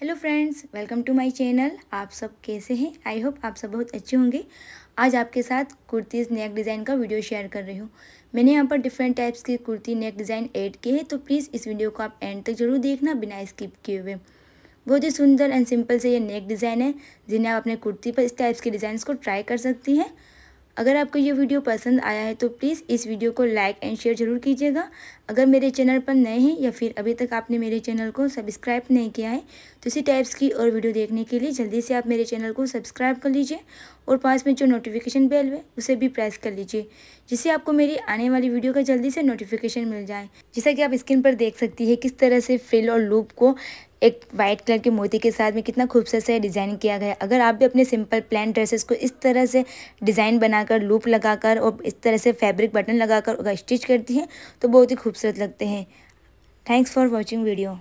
hello friends welcome to my channel आप सब कैसे हैं आई होप आप सब बहुत अच्छे होंगे आज आपके साथ कुर्तीज़ नेक डिज़ाइन का वीडियो शेयर कर रही हूँ मैंने यहाँ पर डिफरेंट टाइप्स की कुर्ती नेक डिज़ाइन ऐड की है तो प्लीज़ इस वीडियो को आप एंड तक जरूर देखना बिना स्किप किए हुए बहुत ही सुंदर एंड सिंपल से ये नेक डिज़ाइन है जिन्हें आप अपने कुर्ती पर इस टाइप्स के डिज़ाइन को ट्राई कर सकती हैं अगर आपको ये वीडियो पसंद आया है तो प्लीज़ इस वीडियो को लाइक एंड शेयर ज़रूर कीजिएगा अगर मेरे चैनल पर नए हैं या फिर अभी तक आपने मेरे चैनल को सब्सक्राइब नहीं किया है तो इसी टाइप्स की और वीडियो देखने के लिए जल्दी से आप मेरे चैनल को सब्सक्राइब कर लीजिए और पास में जो नोटिफिकेशन बेल है उसे भी प्रेस कर लीजिए जिससे आपको मेरी आने वाली वीडियो का जल्दी से नोटिफिकेशन मिल जाए जैसा कि आप स्क्रीन पर देख सकती है किस तरह से फ्रिल और लूप को एक वाइट कलर के मोती के साथ में कितना खूबसूरत से डिज़ाइन किया गया अगर आप भी अपने सिंपल प्लान ड्रेसेस को इस तरह से डिज़ाइन बनाकर लूप लगाकर और इस तरह से फैब्रिक बटन लगाकर अगर स्टिच करती हैं तो बहुत ही खूबसूरत लगते हैं थैंक्स फॉर वॉचिंग वीडियो